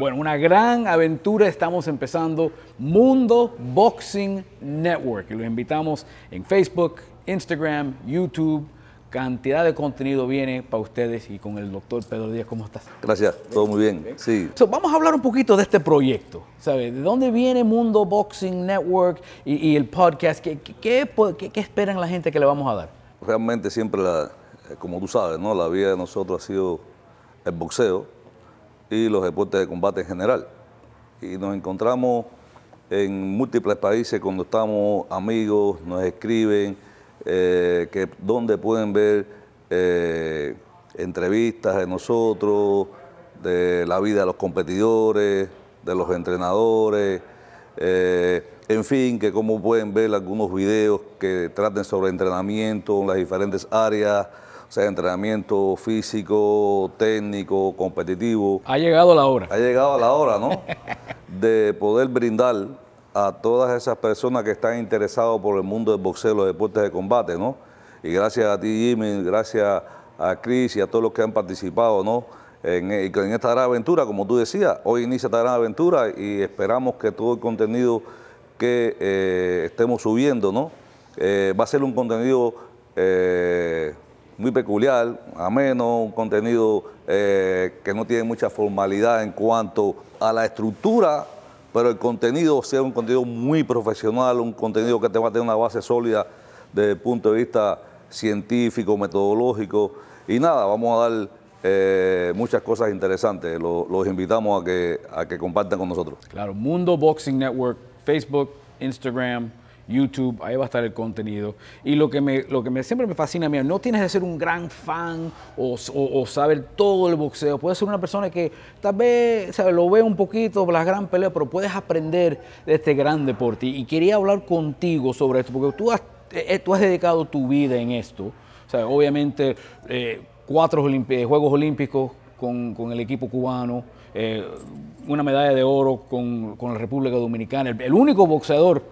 Bueno, una gran aventura estamos empezando Mundo Boxing Network los invitamos en Facebook, Instagram, YouTube. Cantidad de contenido viene para ustedes y con el doctor Pedro Díaz, ¿cómo estás? Gracias, todo muy bien. Sí. vamos a hablar un poquito de este proyecto, sabe ¿De dónde viene Mundo Boxing Network y, el podcast? ¿Qué, esperan la gente que le vamos a dar? Realmente siempre, la, eh, como tú sabes, ¿no? la vida de nosotros ha sido el boxeo y los deportes de combate en general. Y nos encontramos en múltiples países cuando estamos amigos, nos escriben, eh, que donde pueden ver eh, entrevistas de nosotros, de la vida de los competidores, de los entrenadores, eh, en fin, que como pueden ver algunos videos que traten sobre entrenamiento en las diferentes áreas, o sea, entrenamiento físico, técnico, competitivo. Ha llegado la hora. Ha llegado la hora, ¿no? de poder brindar a todas esas personas que están interesadas por el mundo del boxeo, los deportes de combate, ¿no? Y gracias a ti, Jimmy, gracias a Chris y a todos los que han participado, ¿no? En, eh, en, esta gran aventura, como tú decías, hoy inicia esta gran aventura y esperamos que todo el contenido que eh, estemos subiendo, ¿no? Eh, va a ser un contenido muy peculiar, menos un contenido eh, que no tiene mucha formalidad en cuanto a la estructura, pero el contenido sea un contenido muy profesional, un contenido que te va a tener una base sólida desde el punto de vista científico, metodológico. Y nada, vamos a dar eh, muchas cosas interesantes. los invitamos a que, a que compartan con nosotros. Claro, Mundo Boxing Network, Facebook, Instagram. YouTube, ahí va a estar el contenido. Y lo que, me, lo que me, siempre me fascina a mí, no tienes que ser un gran fan o, saber todo el boxeo. Puedes ser una persona que tal vez lo ve un poquito, las gran peleas, pero puedes aprender de este gran deporte. Y quería hablar contigo sobre esto, porque tú has, eh, tú has dedicado tu vida en esto. O sea, obviamente, eh, cuatro eh, Juegos Olímpicos con, el equipo cubano. una medalla de oro con, la República Dominicana, el único boxeador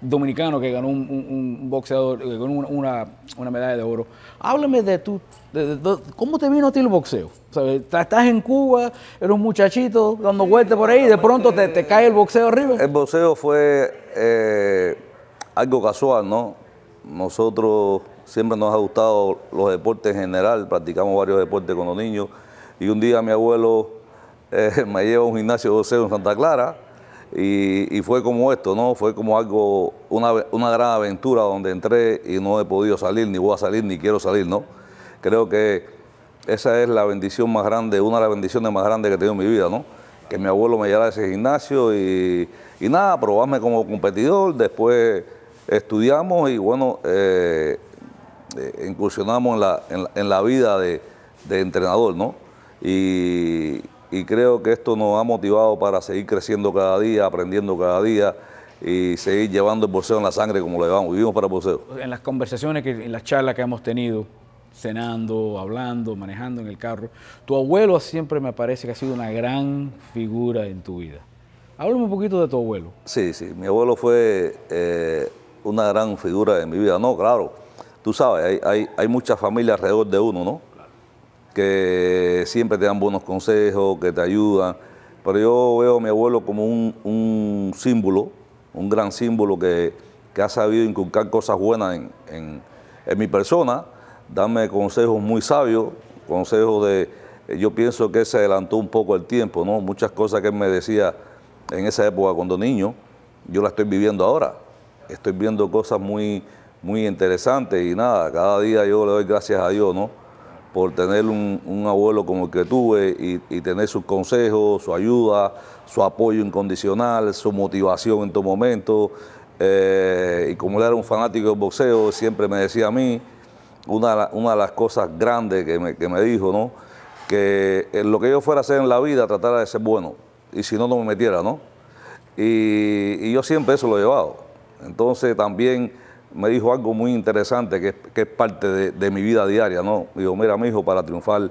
dominicano que ganó un, boxeador, con eh, una, medalla de oro. Háblame de tú, cómo te vino a ti el boxeo. Eh, estás en Cuba, eres un muchachito dando vueltas por ahí, y de pronto te, cae el boxeo arriba. El boxeo fue eh, algo casual, ¿no? Nosotros siempre nos ha gustado los deportes en general, practicamos varios deportes con los niños, y un día mi abuelo me lleva a un gimnasio de boxeo en Santa Clara, y, fue como esto, ¿no? Fue como algo, una, gran aventura donde entré y no he podido salir, ni voy a salir, ni quiero salir, ¿no? Creo que esa es la bendición más grande, una de las bendiciones más grandes que he tenido en mi vida, ¿no? Que mi abuelo me llevara a ese gimnasio y, nada, probarme como competidor, después estudiamos y bueno, eh, eh, incursionamos en la, la vida de, de entrenador, ¿no? Y, y creo que esto nos ha motivado para seguir creciendo cada día, aprendiendo cada día y seguir llevando el boxeo en la sangre como lo llevamos, vivimos para el boxeo. En las conversaciones, que, en las charlas que hemos tenido, cenando, hablando, manejando en el carro, tu abuelo siempre me parece que ha sido una gran figura en tu vida. Háblame un poquito de tu abuelo. Sí, sí, mi abuelo fue eh, una gran figura en mi vida. No, claro, tú sabes, hay, hay, hay muchas familias alrededor de uno, ¿no? que siempre te dan buenos consejos, que te ayudan. Pero yo veo a mi abuelo como un, símbolo, un gran símbolo que, ha sabido inculcar cosas buenas en, mi persona, darme consejos muy sabios, consejos de, yo pienso que se adelantó un poco el tiempo, ¿no? Muchas cosas que él me decía en esa época cuando niño, yo las estoy viviendo ahora. Estoy viendo cosas muy, muy interesantes y nada, cada día yo le doy gracias a Dios, ¿no? por tener un, abuelo como el que tuve y, tener sus consejos, su ayuda, su apoyo incondicional, su motivación en todo momento. Eh, y como él era un fanático del boxeo, siempre me decía a mí, una, de las cosas grandes que me, dijo, ¿no? que eh, lo que yo fuera a hacer en la vida tratara de ser bueno y si no, no me metiera, ¿no? y yo siempre eso lo he llevado. Entonces también me dijo algo muy interesante que, es parte de, mi vida diaria, ¿no? Digo, mira, mi hijo, para triunfar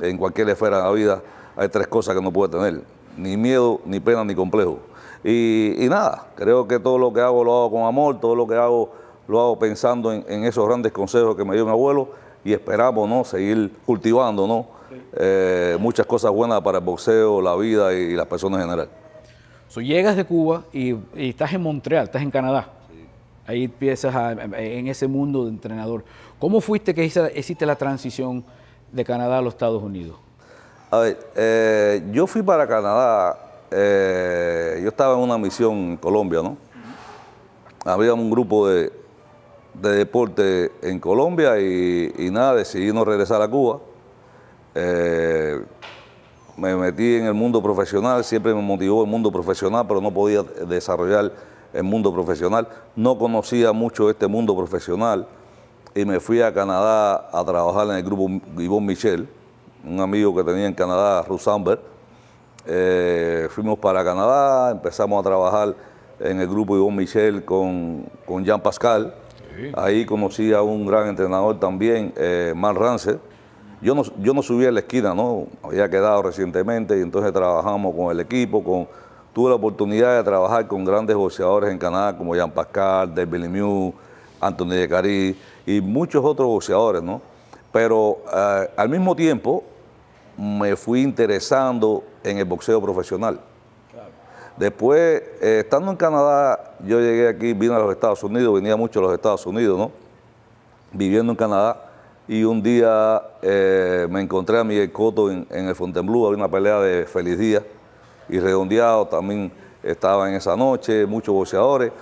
en cualquier esfera de la vida hay tres cosas que no puede tener, ni miedo, ni pena, ni complejo. Y, nada, creo que todo lo que hago lo hago con amor, todo lo que hago lo hago pensando en, esos grandes consejos que me dio mi abuelo y esperamos, ¿no?, seguir cultivando, ¿no?, eh, muchas cosas buenas para el boxeo, la vida y, las personas en general. llegas de Cuba y estás en Montreal, estás en Canadá. Ahí empiezas en ese mundo de entrenador. ¿Cómo fuiste que hiciste la transición de Canadá a los Estados Unidos? A ver, eh, yo fui para Canadá, eh, yo estaba en una misión en Colombia, ¿no? Había un grupo de, deporte en Colombia y, nada, decidí no regresar a Cuba. Eh, me metí en el mundo profesional, siempre me motivó el mundo profesional, pero no podía desarrollar el mundo profesional. No conocía mucho este mundo profesional y me fui a Canadá a trabajar en el grupo Yvonne Michel, un amigo que tenía en Canadá, Ruth Eh, fuimos para Canadá, empezamos a trabajar en el grupo Yvonne Michel con, con Jean Pascal. Ahí conocí a un gran entrenador también, eh, Mark Yo no, yo no subía a la esquina, ¿no? Había quedado recientemente y entonces trabajamos con el equipo, con, Tuve la oportunidad de trabajar con grandes boxeadores en Canadá como Jean Pascal, David Lemieux, Anthony de y muchos otros boxeadores, ¿no? Pero eh, al mismo tiempo me fui interesando en el boxeo profesional. Después, eh, estando en Canadá, yo llegué aquí, vine a los Estados Unidos, venía mucho a los Estados Unidos, ¿no? Viviendo en Canadá, y un día eh, me encontré a Miguel Cotto en, en el Fontainebleau, había una pelea de Feliz Día y Redondeado también estaba en esa noche, muchos boxeadores.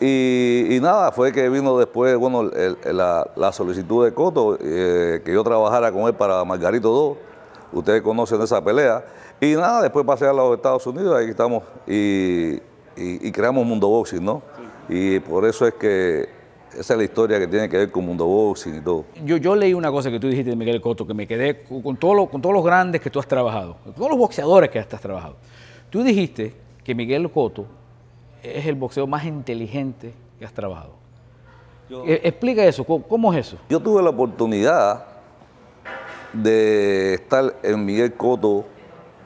Y, nada, fue que vino después, bueno, la, solicitud de Coto, eh, que yo trabajara con él para Margarito 2, ustedes conocen esa pelea. Y nada, después pasé a los Estados Unidos, ahí estamos, y, creamos Mundo Boxing, ¿no? Y por eso es que esa es la historia que tiene que ver con Mundo Boxing y todo. Yo, yo leí una cosa que tú dijiste de Miguel Cotto, que me quedé con, con todos los grandes que tú has trabajado, con todos los boxeadores que has trabajado. Tú dijiste que Miguel Cotto es el boxeo más inteligente que has trabajado. E, explica eso, ¿cómo, es eso? Yo tuve la oportunidad de estar en Miguel Cotto.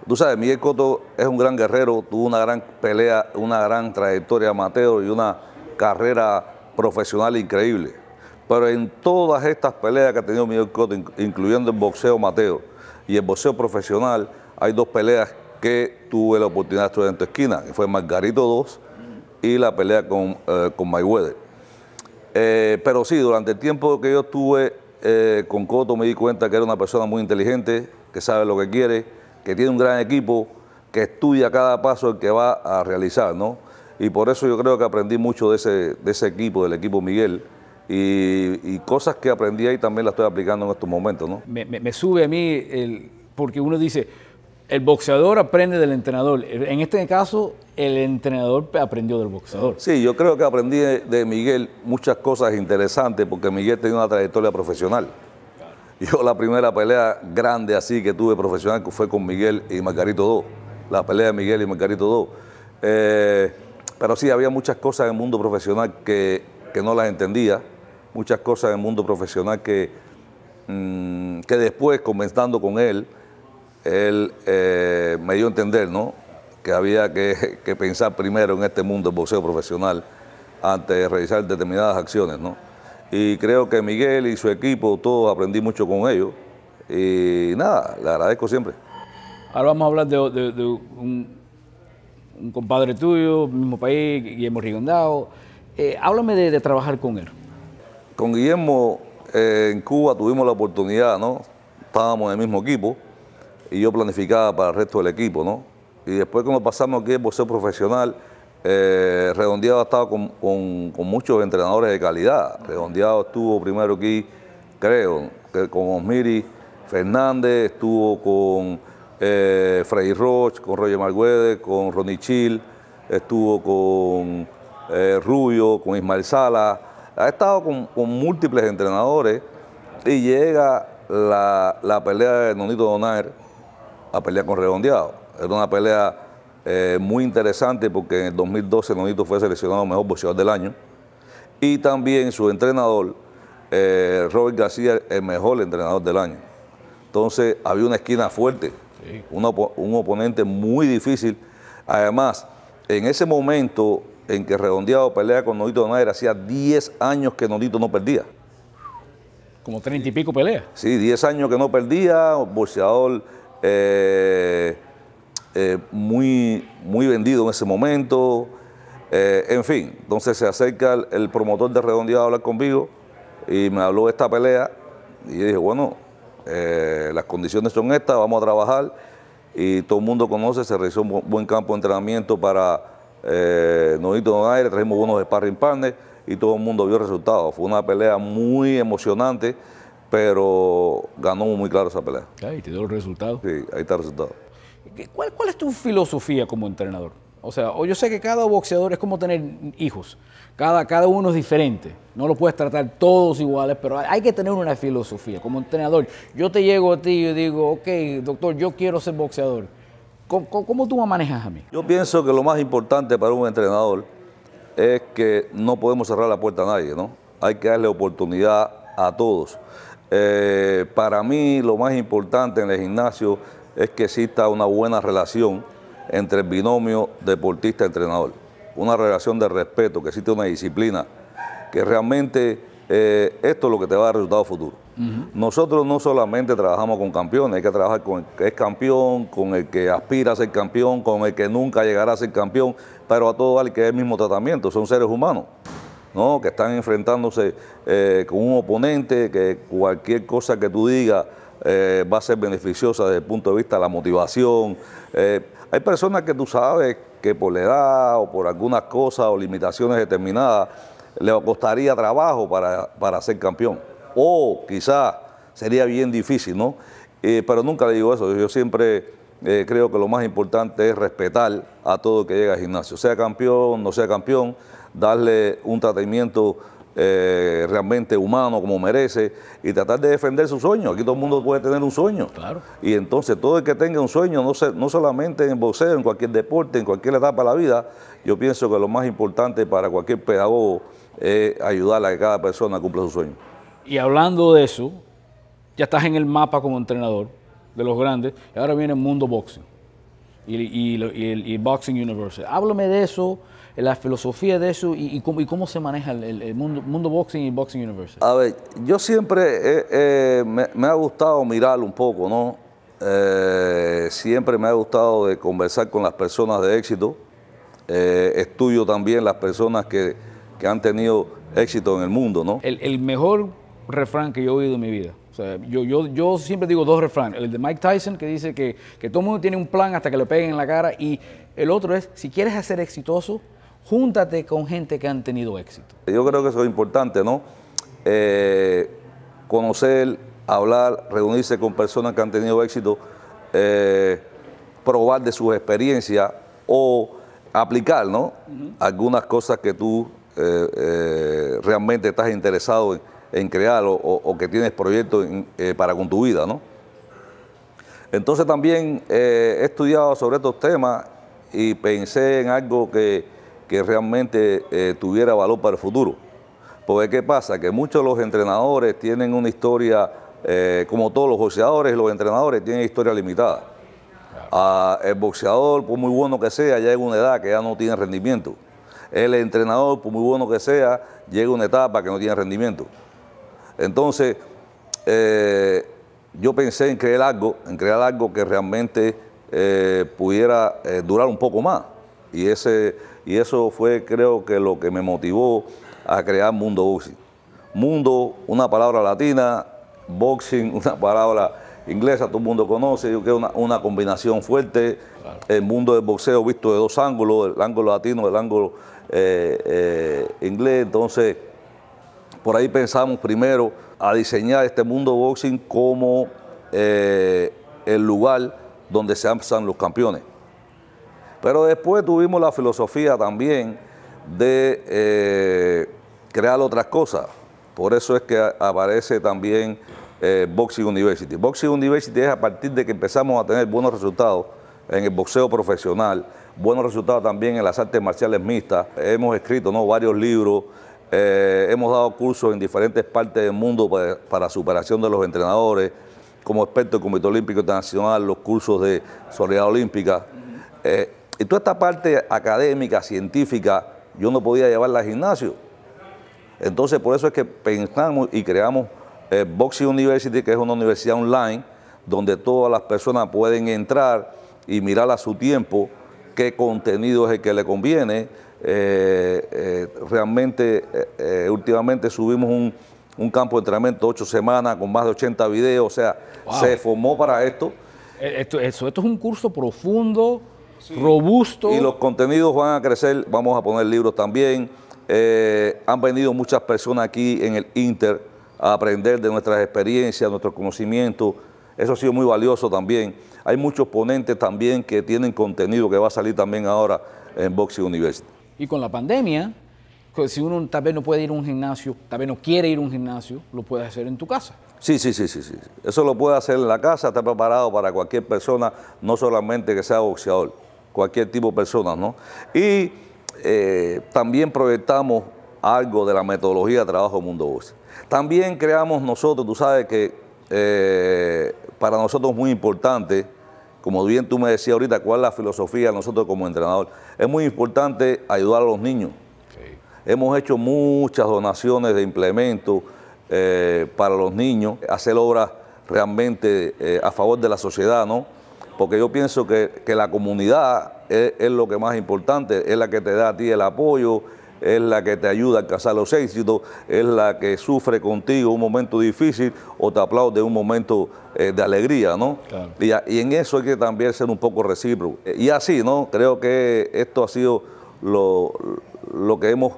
Tú sabes, Miguel Cotto es un gran guerrero, tuvo una gran pelea, una gran trayectoria amateur y una carrera profesional increíble. Pero en todas estas peleas que ha tenido Miguel Cotto, incluyendo el boxeo Mateo y el boxeo profesional, hay dos peleas que tuve la oportunidad de estudiar en tu esquina, que fue Margarito 2 y la pelea con, eh, con Mayweather. Eh, pero sí, durante el tiempo que yo estuve eh, con Coto me di cuenta que era una persona muy inteligente, que sabe lo que quiere, que tiene un gran equipo, que estudia cada paso el que va a realizar, ¿no? y por eso yo creo que aprendí mucho de ese, de ese equipo, del equipo Miguel. Y, cosas que aprendí ahí también las estoy aplicando en estos momentos, ¿no? Me, sube a mí, el, porque uno dice, el boxeador aprende del entrenador. En este caso, el entrenador aprendió del boxeador. Sí, yo creo que aprendí de, Miguel muchas cosas interesantes, porque Miguel tenía una trayectoria profesional. Yo la primera pelea grande así que tuve profesional fue con Miguel y Margarito II. La pelea de Miguel y Margarito II. Eh, pero sí, había muchas cosas en el mundo profesional que, no las entendía, muchas cosas en el mundo profesional que, mm, que después, comenzando con él, él eh, me dio a entender, ¿no? Que había que, que, pensar primero en este mundo del boxeo profesional antes de realizar determinadas acciones, ¿no? Y creo que Miguel y su equipo, todos aprendí mucho con ellos. Y nada, le agradezco siempre. Ahora vamos a hablar de, de un un compadre tuyo, mismo país, Guillermo Rigondado... Eh, háblame de, trabajar con él. Con Guillermo eh, en Cuba tuvimos la oportunidad, ¿no? Estábamos en el mismo equipo y yo planificaba para el resto del equipo, ¿no? Y después cuando pasamos aquí por ser profesional, eh, Redondeado ha estado con, con, muchos entrenadores de calidad. Redondeado estuvo primero aquí, creo, con Osmiri Fernández, estuvo con eh, Freddy Roche, con Roger Marguede, con Ronnie Chill, estuvo con eh, Rubio, con Ismael Sala, ha estado con, múltiples entrenadores y llega la, pelea de Nonito Donaire a pelear con Redondeado. Era una pelea eh, muy interesante porque en el 2012 Nonito fue seleccionado mejor boxeador del año y también su entrenador, eh, Robert García, el mejor entrenador del año. Entonces había una esquina fuerte un oponente muy difícil. Además, en ese momento en que Redondeado pelea con Nodito Donaire, hacía 10 años que Nodito no perdía. Como 30 y pico pelea. Sí, 10 años que no perdía, boxeador eh, eh, muy, muy vendido en ese momento. Eh, en fin, entonces se acerca el, promotor de Redondeado a hablar conmigo y me habló de esta pelea y yo dije, bueno, eh, las condiciones son estas, vamos a trabajar y todo el mundo conoce, se realizó un buen campo de entrenamiento para eh, Nodito en aire, trajimos buenos sparring partners y todo el mundo vio el resultado. Fue una pelea muy emocionante, pero ganó muy claro esa pelea. Ahí te dio el resultado. Sí, ahí está el resultado. cuál es tu filosofía como entrenador? O sea, yo sé que cada boxeador es como tener hijos. Cada, cada uno es diferente. No lo puedes tratar todos iguales, pero hay que tener una filosofía. Como entrenador, yo te llego a ti y digo, ok, doctor, yo quiero ser boxeador. ¿Cómo, tú me manejas a mí? Yo pienso que lo más importante para un entrenador es que no podemos cerrar la puerta a nadie, ¿no? Hay que darle oportunidad a todos. Eh, para mí, lo más importante en el gimnasio es que exista una buena relación entre el binomio deportista-entrenador. Una relación de respeto, que existe una disciplina, que realmente eh, esto es lo que te va a dar resultado futuro. Nosotros no solamente trabajamos con campeones, hay que trabajar con el que es campeón, con el que aspira a ser campeón, con el que nunca llegará a ser campeón, pero a todo al que es el mismo tratamiento, son seres humanos. ¿no? que están enfrentándose eh, con un oponente, que cualquier cosa que tú digas eh, va a ser beneficiosa desde el punto de vista de la motivación. Hay personas que tú sabes que por la edad o por algunas cosas o limitaciones determinadas le costaría trabajo para, para ser campeón. O quizás sería bien difícil, ¿no? Eh, pero nunca le digo eso. Yo siempre eh, creo que lo más importante es respetar a todo que llega al gimnasio. Sea campeón, no sea campeón, darle un tratamiento eh, realmente humano como merece y tratar de defender su sueño. Aquí todo el mundo puede tener un sueño. Claro. Y entonces todo el que tenga un sueño, no, no solamente en boxeo, en cualquier deporte, en cualquier etapa de la vida, yo pienso que lo más importante para cualquier pedagogo es ayudar a que cada persona cumpla su sueño. Y hablando de eso, ya estás en el mapa como entrenador de los grandes, y ahora viene el mundo boxing y, el, Boxing Universe. Háblame de eso, la filosofía de eso y, cómo, y cómo, se maneja el, mundo, boxing y boxing university. A ver, yo siempre me, ha gustado mirarlo un poco, ¿no? Eh, siempre me ha gustado de conversar con las personas de éxito. Eh, estudio también las personas que, han tenido éxito en el mundo, ¿no? El, mejor refrán que yo he oído en mi vida. O sea, yo, yo, yo, siempre digo dos refrán. El de Mike Tyson, que dice que, que todo el mundo tiene un plan hasta que le peguen en la cara. Y el otro es, si quieres ser exitoso, júntate con gente que han tenido éxito. Yo creo que eso es importante, ¿no? Eh, conocer, hablar, reunirse con personas que han tenido éxito, eh, probar de sus experiencias o aplicar, ¿no? Algunas cosas que tú eh, realmente estás interesado en, crear o, que tienes proyectos para con tu vida, ¿no? Entonces también he estudiado sobre estos temas y pensé en algo que, que realmente eh, tuviera valor para el futuro. Porque ¿qué pasa? Que muchos de los entrenadores tienen una historia, eh, como todos los boxeadores, los entrenadores tienen historia limitada. Ah, el boxeador, por muy bueno que sea, llega a una edad que ya no tiene rendimiento. El entrenador, por muy bueno que sea, llega a una etapa que no tiene rendimiento. Entonces, eh, yo pensé en crear algo, en crear algo que realmente pudiera durar un poco más. Y ese y eso fue, creo que, lo que me motivó a crear Mundo Boxing. Mundo, una palabra latina, boxing, una palabra inglesa, todo el mundo conoce, yo creo una, una combinación fuerte. El mundo del boxeo visto de dos ángulos, el ángulo latino, el ángulo eh, eh, inglés. Entonces, por ahí pensamos primero a diseñar este mundo boxing como eh, el lugar donde se alzan los campeones. Pero después tuvimos la filosofía también de eh, crear otras cosas. Por eso es que aparece también eh, Boxing University. Boxing University es a partir de que empezamos a tener buenos resultados en el boxeo profesional, buenos resultados también en las artes marciales mixtas. Hemos escrito ¿no? varios libros, eh, hemos dado cursos en diferentes partes del mundo para, superación de los entrenadores, como experto del Comité Olímpico Internacional, los cursos de solidaridad olímpica y toda esta parte académica, científica, yo no podía llevarla al gimnasio. Entonces, por eso es que pensamos y creamos eh, Boxing University, que es una universidad online, donde todas las personas pueden entrar y mirar a su tiempo qué contenido es el que le conviene. Eh, eh, realmente, últimamente subimos un, campo de entrenamiento de ocho semanas con más de 80 videos, o sea, se formó para Esto, esto, esto es un curso profundo robusto. Y los contenidos van a crecer, vamos a poner libros también. Eh, han venido muchas personas aquí en el Inter a aprender de nuestras experiencias, nuestro conocimiento. Eso ha sido muy valioso también. Hay muchos ponentes también que tienen contenido que va a salir también ahora en Boxing University. Y con la pandemia, si uno tal vez no puede ir a un gimnasio, tal vez no quiere ir a un gimnasio, lo puede hacer en tu casa. Sí, sí, sí, sí, sí. Eso lo puede hacer en la casa, está preparado para cualquier persona, no solamente que sea boxeador cualquier tipo de personas, ¿no? Y eh, también proyectamos algo de la metodología de trabajo Mundo Voz. También creamos nosotros, tú sabes que eh, para nosotros es muy importante, como bien tú me decías ahorita, cuál es la filosofía nosotros como entrenador. Es muy importante ayudar a los niños. Hemos hecho muchas donaciones de implementos eh, para los niños, hacer obras realmente a favor de la sociedad, ¿no? porque yo pienso que, la comunidad es, lo que más importante, es la que te da a ti el apoyo, es la que te ayuda a alcanzar los éxitos, es la que sufre contigo un momento difícil o te aplaude un momento eh, de alegría, ¿no? Y, en eso hay que también ser un poco recíproco. Y así, ¿no? Creo que esto ha sido lo, que hemos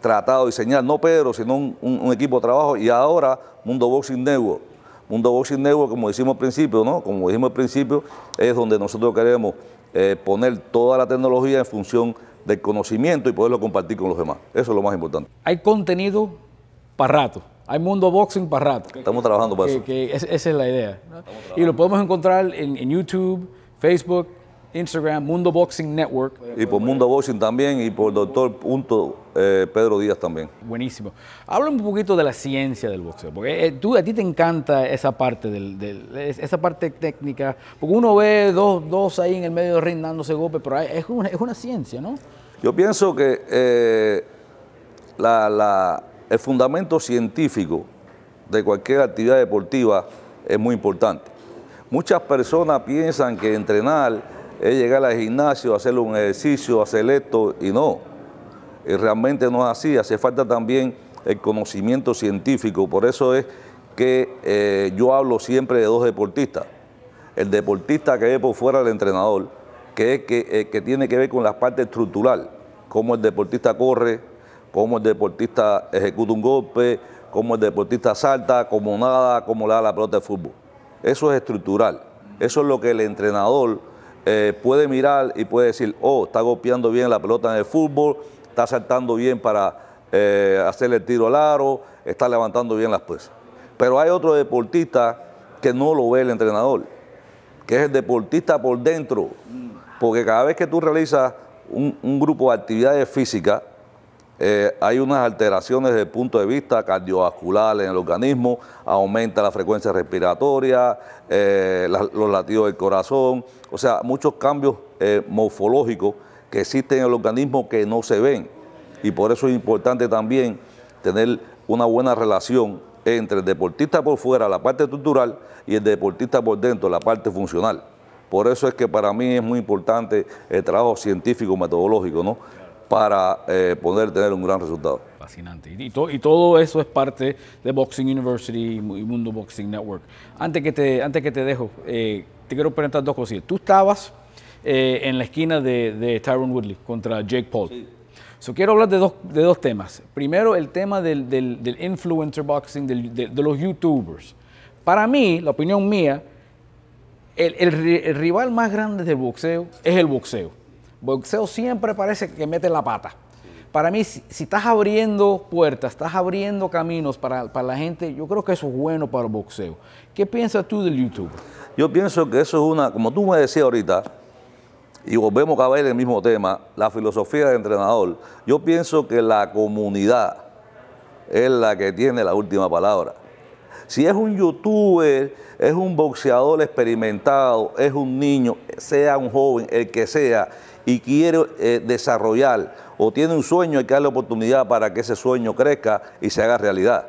tratado de diseñar, no Pedro, sino un, equipo de trabajo y ahora Mundo Boxing Network Mundo Boxing Network, como decimos al principio, ¿no? Como dijimos al principio, es donde nosotros queremos eh, poner toda la tecnología en función del conocimiento y poderlo compartir con los demás. Eso es lo más importante. Hay contenido para rato. Hay mundo boxing para rato. Estamos trabajando para eso. Que esa es la idea. Y lo podemos encontrar en YouTube, Facebook, Instagram, Mundo Boxing Network. Y por Mundo Boxing también y por doctor eh, Pedro Díaz también. Buenísimo. Háblame un poquito de la ciencia del boxeo, porque eh, tú, a ti te encanta esa parte, del, esa parte técnica, porque uno ve dos, ahí en el medio del ring dándose golpes, pero es, una, ciencia, ¿no? Yo pienso que eh, el fundamento científico de cualquier actividad deportiva es muy importante. Muchas personas piensan que entrenar es llegar al gimnasio, hacer un ejercicio, hacer esto, y no. Eh, realmente no es así, hace falta también el conocimiento científico. Por eso es que eh, yo hablo siempre de dos deportistas. El deportista que ve por fuera del entrenador, que, es que, eh, que tiene que ver con la parte estructural, cómo el deportista corre, cómo el deportista ejecuta un golpe, cómo el deportista salta, cómo nada, cómo le da la pelota de fútbol. Eso es estructural. Eso es lo que el entrenador eh, puede mirar y puede decir, oh, está golpeando bien la pelota en el fútbol, está saltando bien para eh, hacerle el tiro al aro, está levantando bien las pesas. Pero hay otro deportista que no lo ve el entrenador, que es el deportista por dentro, porque cada vez que tú realizas un grupo de actividades físicas, eh, hay unas alteraciones desde el punto de vista cardiovascular en el organismo, aumenta la frecuencia respiratoria, eh, los latidos del corazón, o sea, muchos cambios eh, morfológicos que existen en el organismo que no se ven. Y por eso es importante también tener una buena relación entre el deportista por fuera, la parte estructural, y el deportista por dentro, la parte funcional. Por eso es que para mí es muy importante el trabajo científico, metodológico, ¿no? para eh, poder tener un gran resultado. Fascinante. Y, y, todo eso es parte de Boxing University y Mundo Boxing Network. Antes que te, antes que te dejo, eh, te quiero preguntar dos cosas. Tú estabas eh, en la esquina de, Tyrone Woodley contra Jake Paul. quiero hablar de dos, de temas. Primero, el tema del, influencer boxing, de, los youtubers. Para mí, la opinión mía, el rival más grande del boxeo es el boxeo boxeo siempre parece que mete la pata. Para mí, si, estás abriendo puertas, estás abriendo caminos para, la gente, yo creo que eso es bueno para el boxeo. ¿Qué piensas tú del YouTube? Yo pienso que eso es una, como tú me decías ahorita, y volvemos a ver el mismo tema, la filosofía de entrenador. Yo pienso que la comunidad es la que tiene la última palabra. Si es un youtuber, es un boxeador experimentado, es un niño, sea un joven, el que sea, y quiere eh, desarrollar o tiene un sueño, hay que darle oportunidad para que ese sueño crezca y se haga realidad.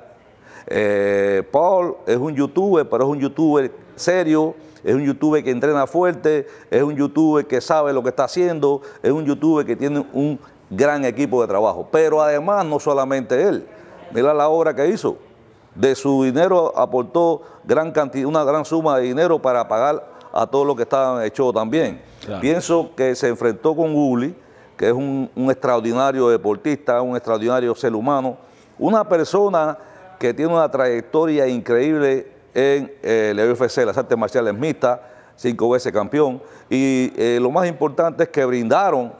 Eh, Paul es un youtuber, pero es un youtuber serio, es un youtuber que entrena fuerte, es un youtuber que sabe lo que está haciendo, es un youtuber que tiene un gran equipo de trabajo. Pero además no solamente él, mira la obra que hizo de su dinero aportó gran cantidad, una gran suma de dinero para pagar a todo lo que estaba hecho también. Pienso que se enfrentó con Uli, que es un, extraordinario deportista, un extraordinario ser humano, una persona que tiene una trayectoria increíble en eh, la UFC, las artes marciales mixtas, cinco veces campeón, y eh, lo más importante es que brindaron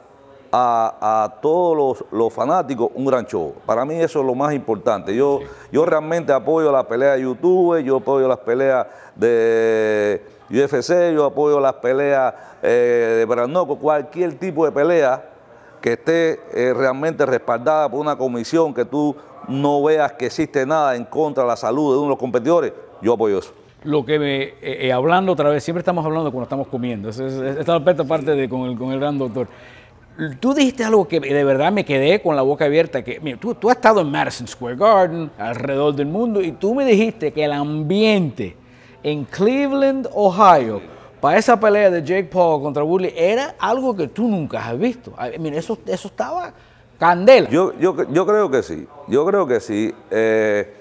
a, todos los, fanáticos un gran show. Para mí eso es lo más importante. Yo, yo realmente apoyo la pelea de YouTube, yo apoyo las peleas de UFC, yo apoyo las peleas eh, de Branoco, cualquier tipo de pelea que esté eh, realmente respaldada por una comisión, que tú no veas que existe nada en contra de la salud de uno de los competidores, yo apoyo eso lo que me, eh, hablando otra vez, siempre estamos hablando cuando estamos comiendo. Esta es, parte de con el, con el gran doctor tú dijiste algo que de verdad me quedé con la boca abierta, que mira, tú, has estado en Madison Square Garden, alrededor del mundo, y tú me dijiste que el ambiente en Cleveland, Ohio, para esa pelea de Jake Paul contra Woodley, era algo que tú nunca has visto. Ah, mira, eso, estaba candela. Yo, yo, yo creo que sí, yo creo que sí. Eh,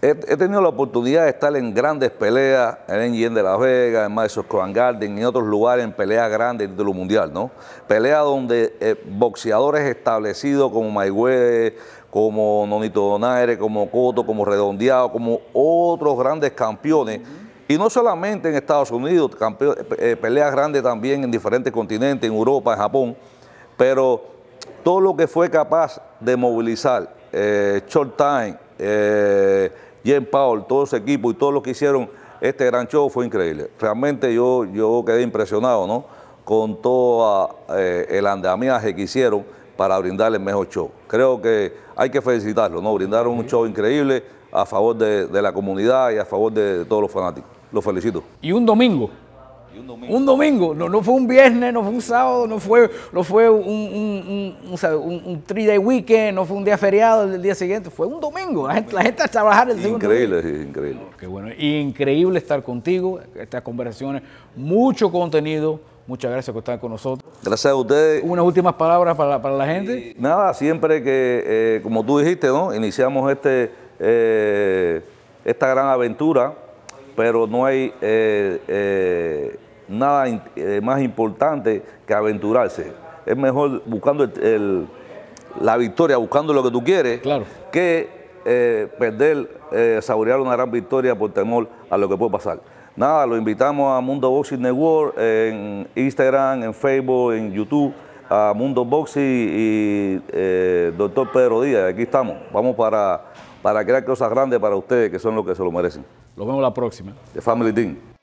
he, tenido la oportunidad de estar en grandes peleas, en Yen de la Vega, en Madison Square Garden, en otros lugares, en peleas grandes de título mundial, ¿no? Peleas donde eh, boxeadores establecidos como Mayweather, como Nonito Donaire, como Coto, como Redondeado, como otros grandes campeones. Y no solamente en Estados Unidos, eh, eh, peleas grandes también en diferentes continentes, en Europa, en Japón, pero todo lo que fue capaz de movilizar Short Time, Jen Powell, todo su equipo y todo lo que hicieron este gran show fue increíble. Realmente yo, yo quedé impresionado, ¿no? Con todo eh, el andamiaje que hicieron para brindarle el mejor show. Creo que hay que felicitarlo, ¿no? Brindaron un show increíble a favor de, la comunidad y a favor de todos los fanáticos. Los felicito. Y un domingo un domingo. No, no, fue un viernes, no fue un sábado, no fue, no fue un, un, un, un three day weekend, no fue un día feriado el día siguiente, fue un domingo. La gente, a trabajar el Increíble, increíble. Qué bueno. Increíble estar contigo, estas conversaciones, mucho contenido. Muchas gracias por estar con nosotros. Gracias a ustedes. Unas últimas palabras para, la gente. nada, siempre que, eh, como tú dijiste, ¿no? Iniciamos este, eh, esta gran aventura, pero no hay eh, nada eh, más importante que aventurarse. Es mejor buscando la victoria, buscando lo que tú quieres, que eh, perder, eh, saborear una gran victoria por temor a lo que puede pasar. Nada, lo invitamos a Mundo Boxing Network en Instagram, en Facebook, en YouTube, a Mundo Boxing y Doctor Pedro Díaz. Aquí estamos. Vamos para, para crear cosas grandes para ustedes que son los que se lo merecen. Nos vemos la próxima. The Family Team.